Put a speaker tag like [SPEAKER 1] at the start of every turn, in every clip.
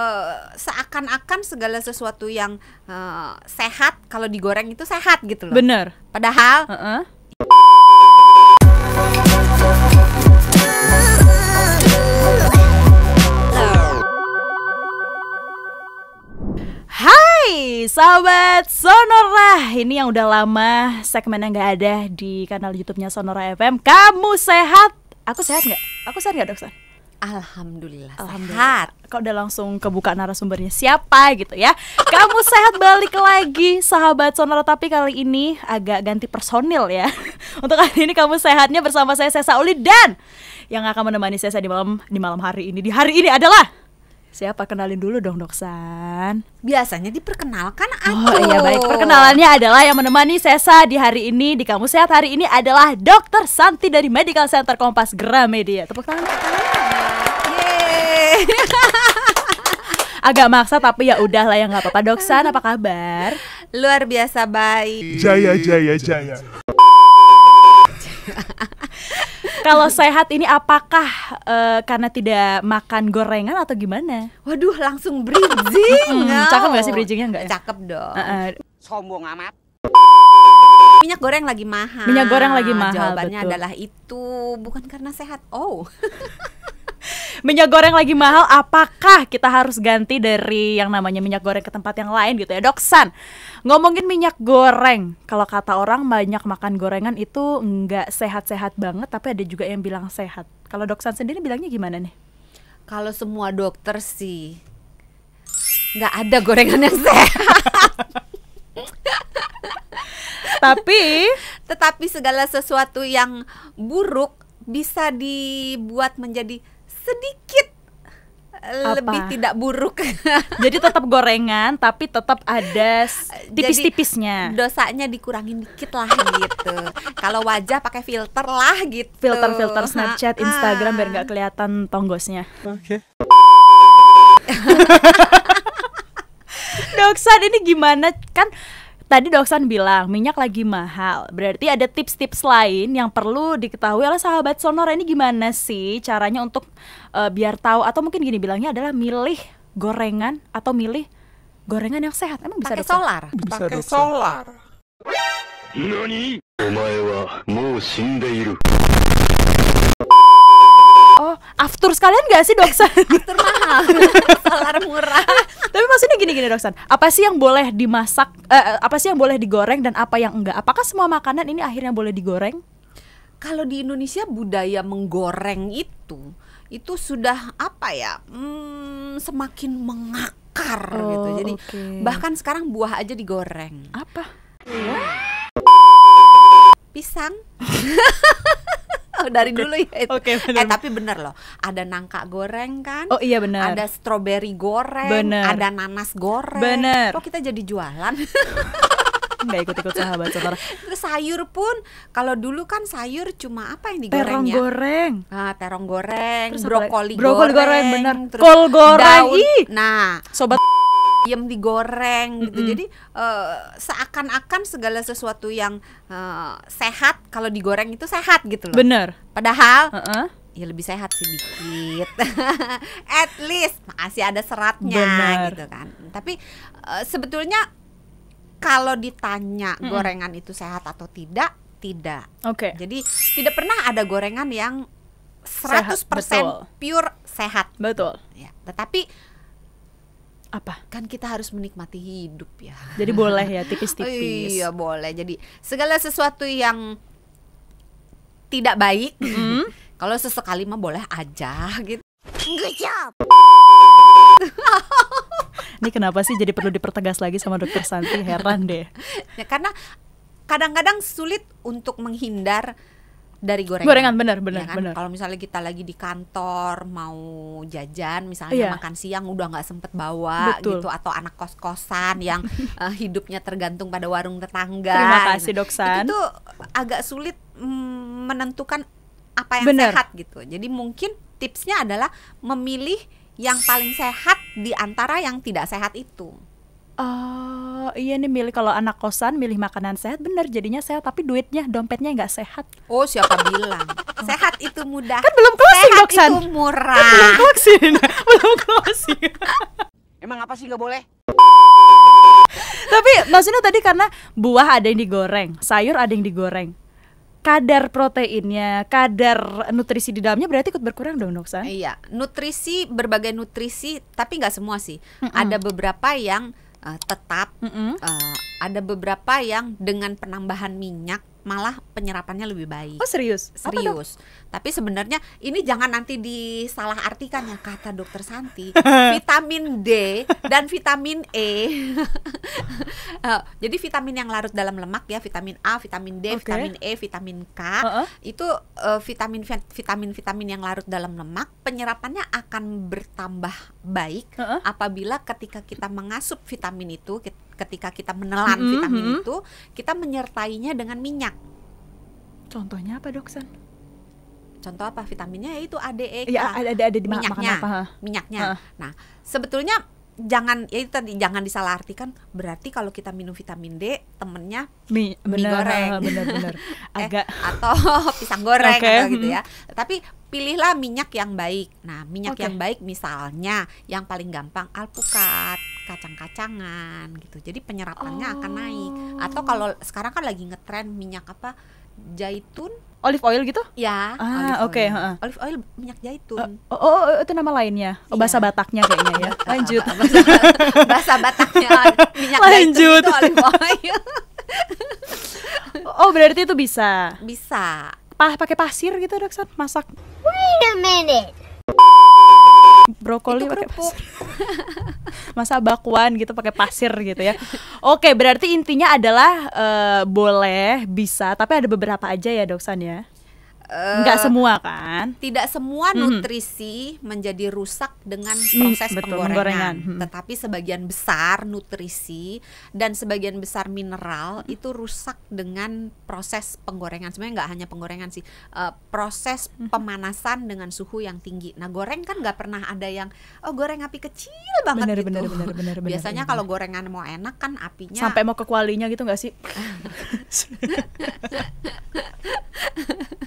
[SPEAKER 1] Eh, seakan-akan segala sesuatu yang uh, sehat kalau digoreng itu sehat gitu loh. Bener. Padahal. Uh -uh.
[SPEAKER 2] Hai sahabat Sonora Ini yang udah lama segmen yang gak ada di kanal youtube Sonora FM Kamu sehat? Aku sehat gak? Aku sehat nggak dokter? Alhamdulillah, Alhamdulillah. sehat. Kau udah langsung kebuka narasumbernya siapa gitu ya. Kamu sehat balik lagi sahabat sonora tapi kali ini agak ganti personil ya. Untuk kali ini kamu sehatnya bersama saya Sesa Uli dan yang akan menemani Sesa di malam di malam hari ini di hari ini adalah Siapa kenalin dulu dong Doksan? Biasanya diperkenalkan aku. Oh iya baik. Perkenalannya adalah yang menemani Sesa di hari ini di Kamu Sehat hari ini adalah Dokter Santi dari Medical Center Kompas Gramedia. Tepuk
[SPEAKER 1] tangan. Tepuk tangan.
[SPEAKER 2] Agak maksa tapi ya udahlah ya nggak apa-apa. Doksan apa kabar?
[SPEAKER 1] Luar biasa baik. Jaya
[SPEAKER 2] jaya jaya. Kalau sehat ini apakah uh, karena tidak makan gorengan atau gimana?
[SPEAKER 1] Waduh, langsung bridging. hmm, no. Cakep gak sih bridgingnya enggak? Ya? Cakep dong. Uh -uh. Sombong amat. Minyak goreng lagi mahal. Minyak goreng lagi mahal. Jawabannya betul. adalah itu bukan karena sehat. Oh
[SPEAKER 2] minyak goreng lagi mahal, apakah kita harus ganti dari yang namanya minyak goreng ke tempat yang lain gitu ya, doksan? Ngomongin minyak goreng, kalau kata orang banyak makan gorengan itu nggak sehat-sehat banget, tapi ada juga yang bilang sehat. Kalau doksan sendiri bilangnya gimana nih?
[SPEAKER 1] Kalau semua dokter sih nggak ada gorengan yang sehat. tapi tetapi segala sesuatu yang buruk bisa dibuat menjadi sedikit eh, apa? lebih tidak buruk. Jadi tetap gorengan tapi tetap ada tipis-tipisnya. Dosanya dikurangin dikit lah gitu. Kalau wajah pakai filter lah gitu. Filter-filter
[SPEAKER 2] Snapchat, Instagram biar nggak kelihatan tonggosnya. Oke. Okay. Doksan ini gimana kan tadi Doksan bilang minyak lagi mahal. Berarti ada tips-tips lain yang perlu diketahui oleh sahabat Sonor ini gimana sih caranya untuk uh, biar tahu atau mungkin gini bilangnya adalah milih gorengan atau milih gorengan yang sehat. Emang bisa pakai solar.
[SPEAKER 1] Bisa pakai solar. Nani? Omae wa mou shindeiru
[SPEAKER 2] after sekalian gak sih doksan? after mahal, solar murah. Tapi maksudnya gini-gini doksan, apa sih yang boleh dimasak? Eh, eh, apa sih yang boleh digoreng dan apa yang enggak? Apakah semua makanan ini akhirnya boleh digoreng?
[SPEAKER 1] Kalau di Indonesia budaya menggoreng itu itu sudah apa ya? Hmm, semakin mengakar oh, gitu. Jadi okay. bahkan sekarang buah aja digoreng. Apa? Pisang. dari dulu ya itu. Okay, bener. Eh tapi bener loh, ada nangka goreng kan? Oh iya bener, Ada stroberi goreng, bener. ada nanas goreng. Bener. Kok kita jadi jualan? nggak ikut-ikut sahabat saudara. Terus sayur pun kalau dulu kan sayur cuma apa yang digoreng terong ya? goreng. Nah, terong goreng, terus brokoli, brokoli goreng, goreng bener. Kol goreng. Daun. Nah, sobat diam digoreng gitu. Mm -hmm. Jadi uh, seakan-akan segala sesuatu yang uh, sehat kalau digoreng itu sehat gitu loh. Bener. Padahal uh -uh. ya lebih sehat sih dikit. At least masih ada seratnya Bener. gitu kan. Tapi uh, sebetulnya kalau ditanya mm -hmm. gorengan itu sehat atau tidak, tidak. Oke. Okay. Jadi tidak pernah ada gorengan yang 100% sehat, pure sehat. Betul. Ya, tetapi apa kan kita harus menikmati hidup ya jadi boleh ya tipis-tipis iya boleh jadi segala sesuatu yang tidak baik mm. kalau sesekali mah boleh aja gitu good job
[SPEAKER 2] ini kenapa sih jadi perlu dipertegas lagi sama dokter Santi heran deh
[SPEAKER 1] ya, karena kadang-kadang sulit untuk menghindar dari gorengan. Gorengan benar iya benar ya kan? benar. Kalau misalnya kita lagi di kantor mau jajan misalnya yeah. makan siang udah nggak sempet bawa Betul. gitu atau anak kos-kosan yang uh, hidupnya tergantung pada warung tetangga. Terima nah, kasih Doksan. Itu tuh agak sulit mm, menentukan apa yang benar. sehat gitu. Jadi mungkin tipsnya adalah memilih yang paling sehat di antara yang tidak sehat itu
[SPEAKER 2] oh iya nih milih kalau anak kosan milih makanan sehat bener jadinya sehat tapi duitnya dompetnya nggak sehat oh siapa bilang oh.
[SPEAKER 1] sehat itu mudah kan belum closing sehat doksan. itu murah kan belum closing belum closing emang apa sih nggak boleh
[SPEAKER 2] tapi maksudnya tadi karena buah ada yang digoreng sayur ada yang digoreng kadar proteinnya, kadar
[SPEAKER 1] nutrisi di dalamnya berarti ikut berkurang dong doksan? Iya, nutrisi berbagai nutrisi, tapi nggak semua sih. Mm -mm. Ada beberapa yang uh, tetap. Mm -hmm. uh, ada beberapa yang dengan penambahan minyak malah penyerapannya lebih baik. Oh serius? Serius. Tapi sebenarnya ini jangan nanti disalah artikan ya kata dokter Santi. vitamin D dan vitamin E. Eh, jadi vitamin yang larut dalam lemak ya, vitamin A, vitamin D, okay. vitamin E, vitamin K uh -uh. itu uh, vitamin vitamin vitamin yang larut dalam lemak penyerapannya akan bertambah baik uh -uh. apabila ketika kita mengasup vitamin itu ketika kita menelan mm -hmm. vitamin mm-hmm. itu, kita menyertainya dengan minyak. Contohnya apa, Dok San? Contoh apa vitaminnya yaitu ADE. Ya, ada ada, ada di minyaknya. Apa? Minyaknya. Ha. Nah, sebetulnya jangan ya itu tadi jangan disalahartikan berarti kalau kita minum vitamin D temennya
[SPEAKER 2] mie, mie bener, goreng bener, bener.
[SPEAKER 1] Eh, agak eh, atau pisang goreng okay. atau gitu hmm. ya tapi pilihlah minyak yang baik nah minyak okay. yang baik misalnya yang paling gampang alpukat kacang-kacangan gitu. Jadi penyerapannya oh. akan naik. Oh. Atau kalau sekarang kan lagi ngetren minyak apa? Jaitun olive oil gitu? Ya. Ah, oke. Okay. Uh. Olive oil minyak jaitun.
[SPEAKER 2] Uh, oh, oh, oh, itu nama lainnya. Oh, iya. bahasa yeah. Bataknya kayaknya ya. Lanjut. bahasa, Bataknya minyak Lanjut. jaitun itu olive oil. oh, berarti itu bisa. Bisa. pakai pasir gitu, Doksan, masak. Wait a minute. Brokoli pakai pasir. masa bakwan gitu pakai pasir gitu ya oke berarti intinya adalah uh, boleh bisa tapi ada beberapa aja ya doksan ya uh, semua kan
[SPEAKER 1] tidak semua mhm. nutrisi hmm. menjadi rusak dengan proses Betul, penggorengan, penggorengan. Hmm. tetapi sebagian besar nutrisi dan sebagian besar mineral hmm. itu rusak dengan proses penggorengan sebenarnya nggak hanya penggorengan sih uh, proses hmm. pemanasan dengan suhu yang tinggi nah goreng kan nggak pernah ada yang oh goreng api kecil banget bener, gitu bener, bener, bener, bener, biasanya bener, kalau gorengan mau enak kan apinya sampai mau
[SPEAKER 2] ke kualinya gitu nggak sih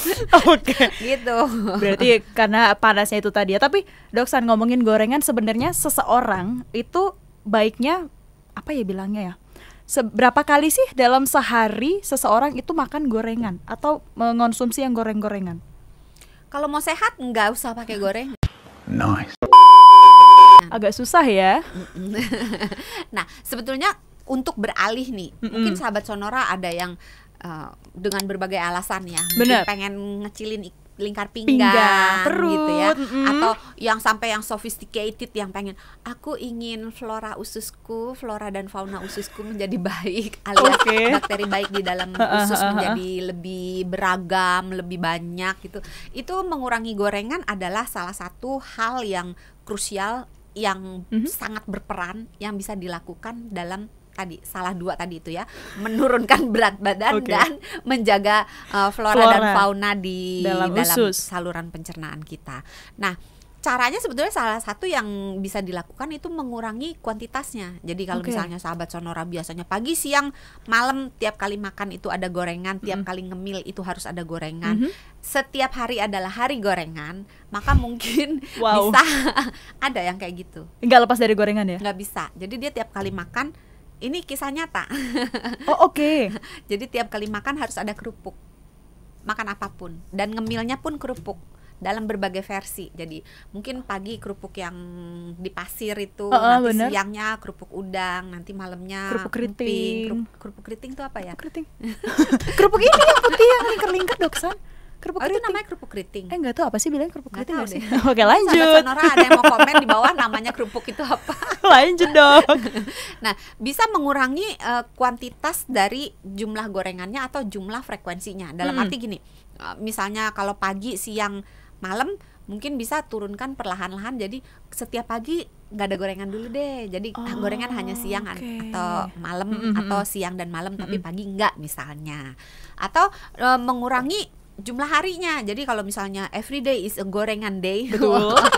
[SPEAKER 2] Oke. Okay. Gitu. Berarti karena panasnya itu tadi ya. Tapi Doksan ngomongin gorengan sebenarnya seseorang itu baiknya apa ya bilangnya ya? Seberapa kali sih dalam sehari seseorang itu makan gorengan atau mengonsumsi yang goreng-gorengan?
[SPEAKER 1] Kalau mau sehat nggak usah pakai goreng. Nice. Agak susah ya. nah, sebetulnya untuk beralih nih, mm -mm. mungkin sahabat Sonora ada yang Eh, dengan berbagai alasan ya Bener. pengen ngecilin lingkar pinggang, pinggang perut, gitu ya mm atau yang sampai yang sophisticated yang pengen aku ingin flora ususku flora dan fauna ususku menjadi baik alias okay. bakteri baik di dalam usus menjadi lebih beragam lebih banyak gitu itu mengurangi gorengan adalah salah satu hal yang krusial yang mm -hmm. sangat berperan yang bisa dilakukan dalam tadi salah dua tadi itu ya menurunkan berat badan okay. dan menjaga uh, eh, flora, flora dan fauna di dalam, dalam saluran pencernaan kita. Nah caranya sebetulnya salah satu yang bisa dilakukan itu mengurangi kuantitasnya. Jadi kalau okay. misalnya sahabat sonora biasanya pagi, siang, malam tiap kali makan itu ada gorengan, tiap mm. kali ngemil itu harus ada gorengan. Mm -hmm. Setiap hari adalah hari gorengan, maka mungkin wow. bisa ada yang kayak gitu. Enggak lepas dari gorengan ya? Enggak bisa. Jadi dia tiap kali mm. makan ini kisah nyata. Oh, oke. Okay. Jadi tiap kali makan harus ada kerupuk. Makan apapun dan ngemilnya pun kerupuk dalam berbagai versi. Jadi mungkin pagi kerupuk yang di pasir itu, uh, uh, nanti bener. siangnya kerupuk udang, nanti malamnya kerupuk keriting. Kerupuk, keriting itu apa ya? Kerupuk keriting. kerupuk ini yang putih yang lingkar-lingkar doksan. Kerupuk oh, itu namanya kerupuk keriting. Eh nggak tahu apa sih bilang kerupuk gak keriting enggak sih? Oke lanjut. Sahabat ada yang mau komen di bawah namanya kerupuk itu apa? lanjut dong. nah bisa mengurangi uh, kuantitas dari jumlah gorengannya atau jumlah frekuensinya. Dalam hmm. arti gini, uh, misalnya kalau pagi, siang, malam mungkin bisa turunkan perlahan-lahan jadi setiap pagi nggak ada gorengan dulu deh jadi ah, oh, gorengan hanya siang okay. atau malam mm -hmm. atau hmm. siang dan malam mm -hmm. tapi hmm. pagi nggak misalnya atau e, mengurangi jumlah harinya. Jadi kalau misalnya everyday is a gorengan day. Betul.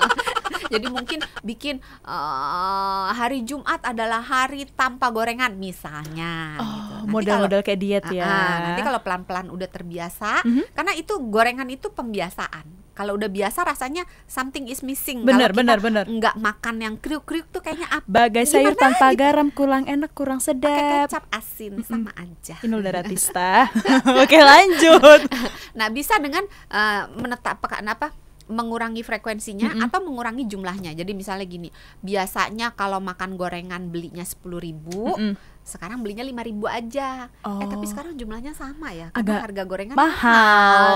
[SPEAKER 1] Jadi mungkin bikin uh, hari Jumat adalah hari tanpa gorengan misalnya. Oh, gitu. model modal kayak diet uh, ya. Uh, nanti kalau pelan-pelan udah terbiasa, mm -hmm. karena itu gorengan itu pembiasaan kalau udah biasa rasanya something is missing. Bener bener bener. Enggak makan yang kriuk kriuk tuh kayaknya apa?
[SPEAKER 2] Bagai sayur Gimana? tanpa gitu. garam kurang enak kurang sedap. Pakai kecap asin mm -mm. sama aja.
[SPEAKER 1] Inul Daratista. Oke lanjut. nah bisa dengan uh, eh, pekan apa? mengurangi frekuensinya mm -hmm. atau mengurangi jumlahnya. Jadi misalnya gini, biasanya kalau makan gorengan belinya sepuluh ribu, mm -hmm. sekarang belinya lima ribu aja. Oh. Eh tapi oh. sekarang jumlahnya sama ya, karena Agak harga gorengan mahal,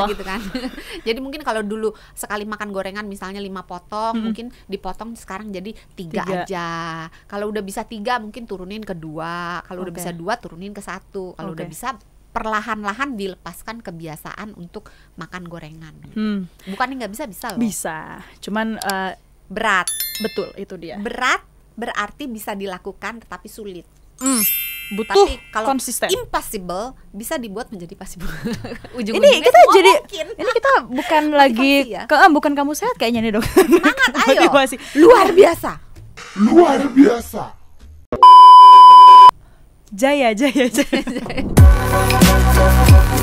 [SPEAKER 1] mahal gitu kan. jadi mungkin kalau dulu sekali makan gorengan misalnya lima potong, mm -hmm. mungkin dipotong sekarang jadi tiga, aja. Kalau udah bisa tiga mungkin turunin ke dua. Kalau okay. udah bisa dua turunin ke satu. Kalau okay. udah bisa perlahan-lahan dilepaskan kebiasaan untuk makan gorengan. Hmm. Bukan nggak bisa bisa loh. Bisa, cuman uh, berat. Betul itu dia. Berat berarti bisa dilakukan tetapi sulit. Hmm. Butuh Tapi kalau konsisten. impossible bisa dibuat menjadi possible. Ujung ini kita oh, jadi mungkin. ini kita
[SPEAKER 2] bukan lagi ya? ke ah, bukan kamu sehat kayaknya nih dok. Semangat
[SPEAKER 1] ayo. Motivasi.
[SPEAKER 2] Luar biasa. Luar biasa. Jaya jaya jaya. jaya. うん。